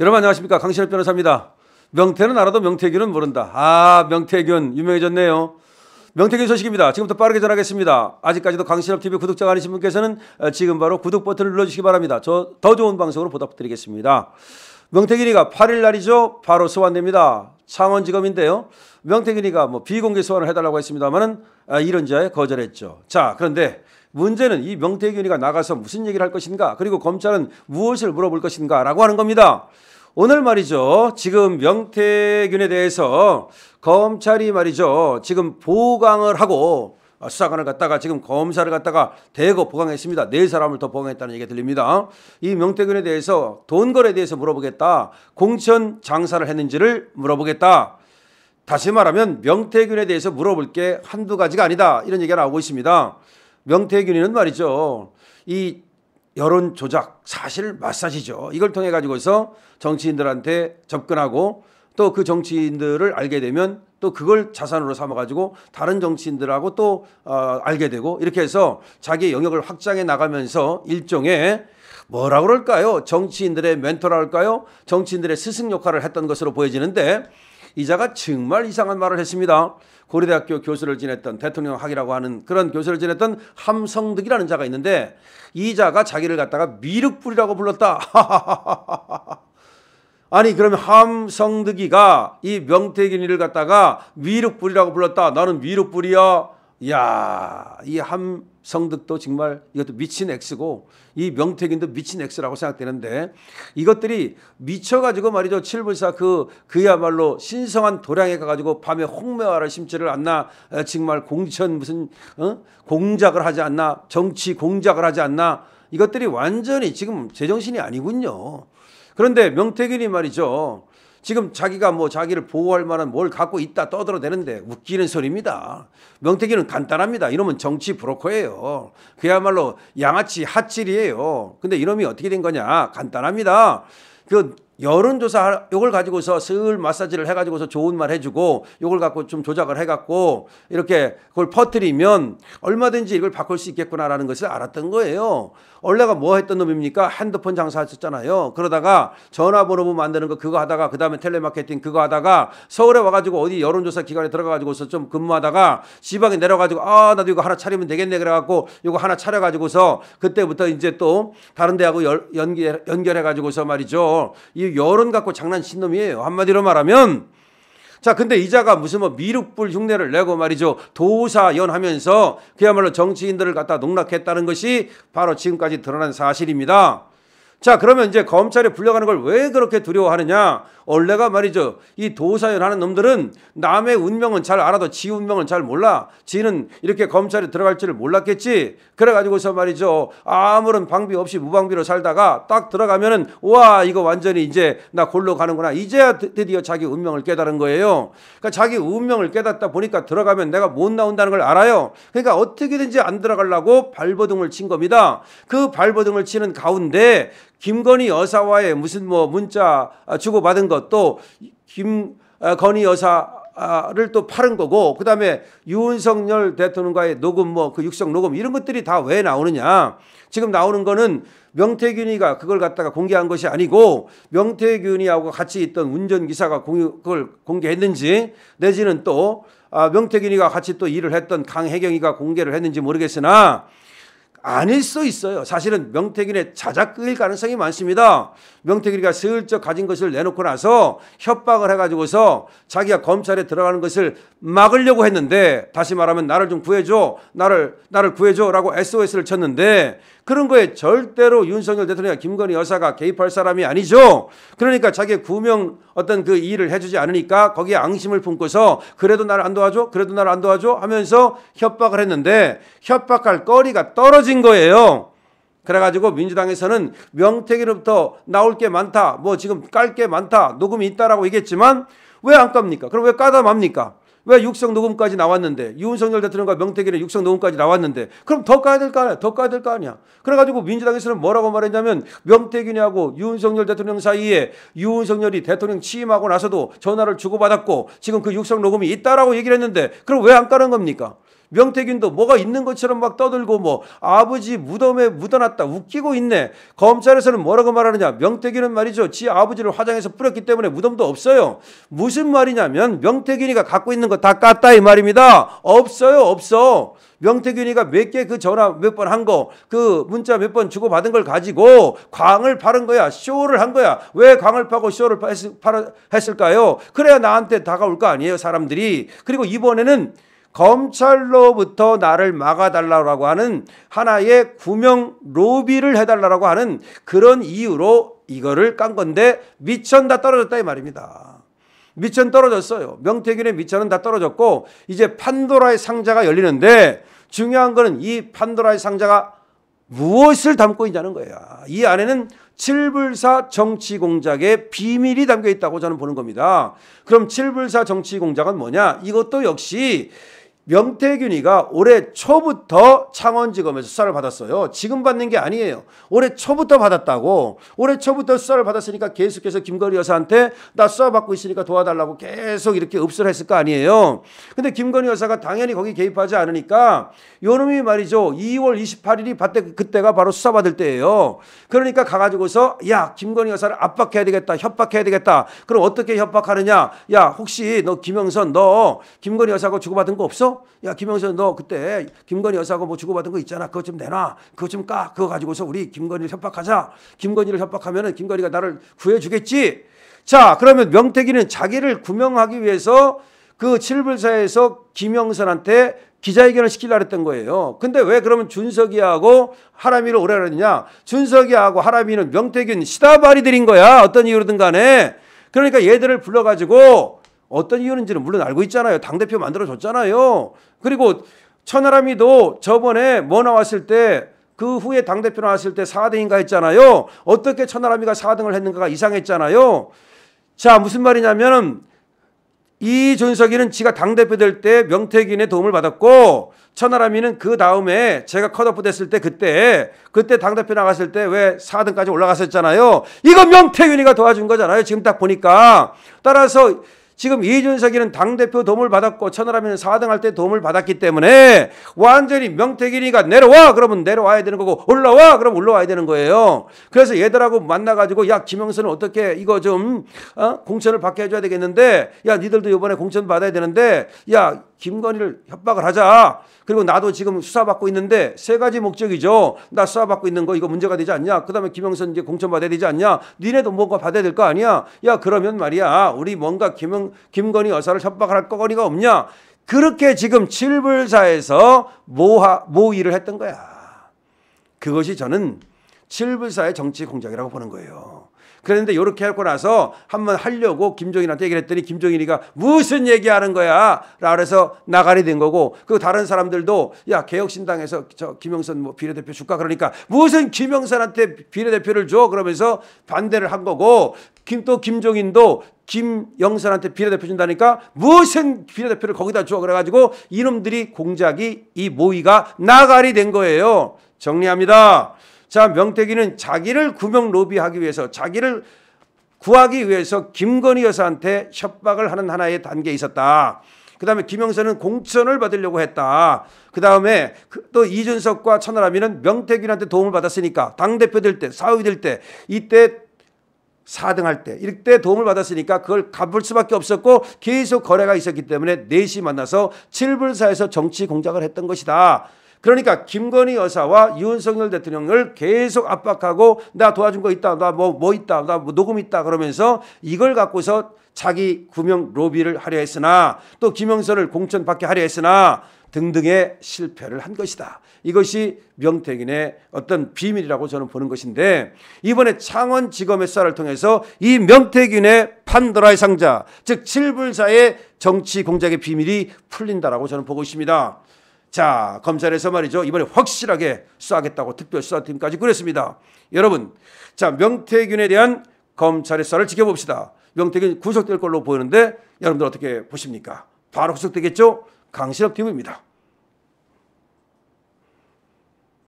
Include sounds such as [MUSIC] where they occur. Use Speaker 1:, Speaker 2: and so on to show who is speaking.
Speaker 1: 여러분 안녕하십니까 강신업 변호사입니다. 명태는 알아도 명태균은 모른다. 아 명태균 유명해졌네요. 명태균 소식입니다. 지금부터 빠르게 전하겠습니다. 아직까지도 강신업 TV 구독자가 아니신 분께서는 어, 지금 바로 구독 버튼을 눌러주시기 바랍니다. 저 더 좋은 방송으로 보답드리겠습니다. 명태균이가 8일 날이죠. 바로 소환됩니다. 창원지검인데요. 명태균이가 뭐 비공개 소환을 해달라고 했습니다만은 아, 이런 자에 거절했죠. 자 그런데 문제는 이 명태균이가 나가서 무슨 얘기를 할 것인가 그리고 검찰은 무엇을 물어볼 것인가 라고 하는 겁니다. 오늘 말이죠. 지금 명태균에 대해서 검찰이 말이죠. 지금 보강을 하고 수사관을 갖다가 지금 검사를 갖다가 대거 보강했습니다. 네 사람을 더 보강했다는 얘기가 들립니다. 이 명태균에 대해서 돈거래에 대해서 물어보겠다. 공천 장사를 했는지를 물어보겠다. 다시 말하면 명태균에 대해서 물어볼 게 한두 가지가 아니다. 이런 얘기가 나오고 있습니다. 명태균이는 말이죠. 이 여론 조작 사실 마사지죠. 이걸 통해 가지고서 정치인들한테 접근하고 또 그 정치인들을 알게 되면 또 그걸 자산으로 삼아 가지고 다른 정치인들하고 또 어, 알게 되고 이렇게 해서 자기 영역을 확장해 나가면서 일종의 뭐라 그럴까요? 정치인들의 멘토라 할까요? 정치인들의 스승 역할을 했던 것으로 보여지는데 이자가 정말 이상한 말을 했습니다. 고려대학교 교수를 지냈던 대통령학이라고 하는 그런 교수를 지냈던 함성득이라는 자가 있는데 이자가 자기를 갖다가 미륵불이라고 불렀다. [LAUGHS] 아니 그러면 함성득이가 이 명태균이를 갖다가 미륵불이라고 불렀다. 나는 미륵불이야. 야, 이함 성득도 정말 이것도 미친 X고 이 명태균도 미친 X라고 생각되는데 이것들이 미쳐가지고 말이죠. 칠불사 그, 그야말로 신성한 도량에 가가지고 밤에 홍매화를 심지를 않나 정말 공천 무슨 어? 공작을 하지 않나 정치 공작을 하지 않나 이것들이 완전히 지금 제정신이 아니군요. 그런데 명태균이 말이죠. 지금 자기가 뭐 자기를 보호할 만한 뭘 갖고 있다 떠들어대는데 웃기는 소리입니다. 명태기는 간단합니다. 이놈은 정치 브로커예요. 그야말로 양아치 핫질이에요. 근데 이놈이 어떻게 된 거냐? 간단합니다. 그 여론조사 요걸 가지고서 슬 마사지를 해가지고서 좋은 말 해주고 요걸 갖고 좀 조작을 해갖고 이렇게 그걸 퍼뜨리면 얼마든지 이걸 바꿀 수 있겠구나라는 것을 알았던 거예요. 원래가 뭐 했던 놈입니까? 핸드폰 장사했었잖아요. 그러다가 전화번호부 만드는 거 그거 하다가 그 다음에 텔레마케팅 그거 하다가 서울에 와가지고 어디 여론조사 기관에 들어가가지고서 좀 근무하다가 지방에 내려가지고 아 나도 이거 하나 차리면 되겠네 그래갖고 이거 하나 차려가지고서 그때부터 이제 또 다른 데하고 연, 연결 연결해가지고서 말이죠. 이 여론 갖고 장난친 놈이에요. 한마디로 말하면 자, 근데 이자가 무슨 뭐 미륵불 흉내를 내고 말이죠. 도사연하면서 그야말로 정치인들을 갖다 농락했다는 것이 바로 지금까지 드러난 사실입니다. 자, 그러면 이제 검찰에 불려가는 걸 왜 그렇게 두려워하느냐? 원래가 말이죠. 이 도사연 하는 놈들은 남의 운명은 잘 알아도 지 운명은 잘 몰라. 지는 이렇게 검찰에 들어갈 줄을 몰랐겠지. 그래가지고서 말이죠. 아무런 방비 없이 무방비로 살다가 딱 들어가면은, 와, 이거 완전히 이제 나 골로 가는구나. 이제야 드디어 자기 운명을 깨달은 거예요. 그러니까 자기 운명을 깨닫다 보니까 들어가면 내가 못 나온다는 걸 알아요. 그러니까 어떻게든지 안 들어가려고 발버둥을 친 겁니다. 그 발버둥을 치는 가운데 김건희 여사와의 무슨 뭐 문자 아, 주고받은 것도 김건희 아, 여사를 또 팔은 거고 그다음에 윤석열 대통령과의 녹음 뭐 그 육성 녹음 이런 것들이 다 왜 나오느냐 지금 나오는 거는 명태균이가 그걸 갖다가 공개한 것이 아니고 명태균이하고 같이 있던 운전기사가 공유, 그걸 공개했는지 내지는 또 아, 명태균이가 같이 또 일을 했던 강혜경이가 공개를 했는지 모르겠으나 아닐 수 있어요. 사실은 명태균의 자작극일 가능성이 많습니다. 명태균이가 슬쩍 가진 것을 내놓고 나서 협박을 해가지고서 자기가 검찰에 들어가는 것을 막으려고 했는데 다시 말하면 나를 좀 구해줘, 나를 나를 구해줘라고 SOS를 쳤는데 그런 거에 절대로 윤석열 대통령이나 김건희 여사가 개입할 사람이 아니죠. 그러니까 자기 구명 어떤 그 일을 해주지 않으니까 거기에 앙심을 품고서 그래도 나를 안 도와줘? 그래도 나를 안 도와줘? 하면서 협박을 했는데 협박할 거리가 떨어진 거예요. 그래가지고 민주당에서는 명태기로부터 나올 게 많다. 뭐 지금 깔 게 많다. 녹음이 있다라고 얘기했지만 왜 안 깝니까? 그럼 왜 까다 맙니까? 왜 육성 녹음까지 나왔는데 윤석열 대통령과 명태균의 육성 녹음까지 나왔는데 그럼 더 까야 될 거 아니야 더 까야 될 거 아니야 그래가지고 민주당에서는 뭐라고 말했냐면 명태균이하고 윤석열 대통령 사이에 윤석열이 대통령 취임하고 나서도 전화를 주고받았고 지금 그 육성 녹음이 있다라고 얘기를 했는데 그럼 왜 안 까는 겁니까 명태균도 뭐가 있는 것처럼 막 떠들고 뭐 아버지 무덤에 묻어놨다 웃기고 있네. 검찰에서는 뭐라고 말하느냐. 명태균은 말이죠. 지 아버지를 화장해서 뿌렸기 때문에 무덤도 없어요. 무슨 말이냐면 명태균이가 갖고 있는 거 다 깠다 이 말입니다. 없어요. 없어. 명태균이가 몇 개 그 전화 몇 번 한 거, 그 문자 몇 번 주고받은 걸 가지고 광을 파는 거야. 쇼를 한 거야. 왜 광을 파고 쇼를 했을까요? 그래야 나한테 다가올 거 아니에요. 사람들이. 그리고 이번에는 검찰로부터 나를 막아달라고 하는 하나의 구명 로비를 해달라고 하는 그런 이유로 이거를 깐 건데 미천 다 떨어졌다 이 말입니다. 미천 떨어졌어요. 명태균의 미천은 다 떨어졌고 이제 판도라의 상자가 열리는데 중요한 거는 이 판도라의 상자가 무엇을 담고 있냐는 거예요. 이 안에는 칠불사 정치 공작의 비밀이 담겨 있다고 저는 보는 겁니다. 그럼 칠불사 정치 공작은 뭐냐? 이것도 역시 명태균이가 올해 초부터 창원지검에서 수사를 받았어요. 지금 받는 게 아니에요. 올해 초부터 받았다고. 올해 초부터 수사를 받았으니까 계속해서 김건희 여사한테 나 수사 받고 있으니까 도와달라고 계속 이렇게 읍소를 했을 거 아니에요. 근데 김건희 여사가 당연히 거기 개입하지 않으니까 요놈이 말이죠. 2월 28일이 바때 그때가 바로 수사 받을 때예요. 그러니까 가가지고서 야 김건희 여사를 압박해야 되겠다. 협박해야 되겠다. 그럼 어떻게 협박하느냐? 야 혹시 너 김영선 너 김건희 여사하고 주고받은 거 없어? 야, 김영선 너 그때 김건희 여사하고 뭐 주고받은 거 있잖아. 그거 좀 내놔. 그거 좀 까. 그거 가지고서 우리 김건희를 협박하자. 김건희를 협박하면은 김건희가 나를 구해주겠지. 자, 그러면 명태기는 자기를 구명하기 위해서 그 칠불사에서 김영선한테 기자회견을 시키려고 했던 거예요. 근데 왜 그러면 준석이하고 하라미를 오래 했냐? 준석이하고 하라미는 명태균 시다바리들인 거야. 어떤 이유로든 간에. 그러니까 얘들을 불러가지고 어떤 이유인지는 물론 알고 있잖아요. 당대표 만들어줬잖아요. 그리고 천하람이도 저번에 뭐 나왔을 때 그 후에 당대표 나왔을 때 4등인가 했잖아요. 어떻게 천하람이가 4등을 했는가가 이상했잖아요. 자, 무슨 말이냐면은 이준석이는 지가 당대표 될 때 명태균의 도움을 받았고 천하람이는 그 다음에 제가 컷오프 됐을 때 그때 그때 당대표 나갔을 때 왜 4등까지 올라갔었잖아요. 이거 명태균이가 도와준 거잖아요. 지금 딱 보니까. 따라서 지금 이준석이는 당대표 도움을 받았고 천하라면 4등 할때 도움을 받았기 때문에 완전히 명태균이가 내려와 그러면 내려와야 되는 거고 올라와 그러면 올라와야 되는 거예요. 그래서 얘들하고 만나가지고 야 김영선은 어떻게 이거 좀 어? 공천을 받게 해줘야 되겠는데 야 니들도 이번에 공천 받아야 되는데 야 김건희를 협박을 하자. 그리고 나도 지금 수사받고 있는데 세 가지 목적이죠. 나 수사받고 있는 거 이거 문제가 되지 않냐. 그 다음에 김영선 이제 공천받아야 되지 않냐. 니네도 뭔가 받아야 될 거 아니야. 야 그러면 말이야 우리 뭔가 김, 김건희 여사를 협박을 할 거거리가 없냐. 그렇게 지금 칠불사에서 모하, 모의를 했던 거야. 그것이 저는 칠불사의 정치 공작이라고 보는 거예요. 그랬는데 이렇게 할 거라서 한번 하려고 김종인한테 얘기를 했더니 김종인이가 무슨 얘기하는 거야? 라고해서 나가리 된 거고 그 다른 사람들도 야 개혁신당에서 저 김영선 뭐 비례대표 줄까 그러니까 무슨 김영선한테 비례대표를 줘 그러면서 반대를 한 거고 김 또 김종인도 김영선한테 비례대표 준다니까 무슨 비례대표를 거기다 줘 그래가지고 이놈들이 공작이 이 모의가 나가리 된 거예요 정리합니다. 자, 명태기는 자기를 구명 로비하기 위해서 자기를 구하기 위해서 김건희 여사한테 협박을 하는 하나의 단계에 있었다. 그 다음에 김영선은 공천을 받으려고 했다. 그 다음에 또 이준석과 천하람이는 명태균한테 도움을 받았으니까 당대표 될 때, 사위 될 때, 이때 4등 할 때, 이때 도움을 받았으니까 그걸 갚을 수밖에 없었고 계속 거래가 있었기 때문에 4시 만나서 7불사에서 정치 공작을 했던 것이다. 그러니까 김건희 여사와 윤석열 대통령을 계속 압박하고 나 도와준 거 있다. 나뭐뭐 뭐 있다. 나뭐 녹음 있다 그러면서 이걸 갖고서 자기 구명 로비를 하려 했으나 또 김영선을 공천 받게 하려 했으나 등등의 실패를 한 것이다. 이것이 명태균의 어떤 비밀이라고 저는 보는 것인데 이번에 창원지검의 수사를 통해서 이 명태균의 판도라의 상자 즉 칠불사의 정치 공작의 비밀이 풀린다라고 저는 보고 있습니다. 자, 검찰에서 말이죠. 이번에 확실하게 수사하겠다고 특별수사팀까지 그랬습니다. 여러분, 자, 명태균에 대한 검찰의 수사를 지켜봅시다. 명태균 구속될 걸로 보이는데 여러분들 어떻게 보십니까? 바로 구속되겠죠? 강신업 팀입니다.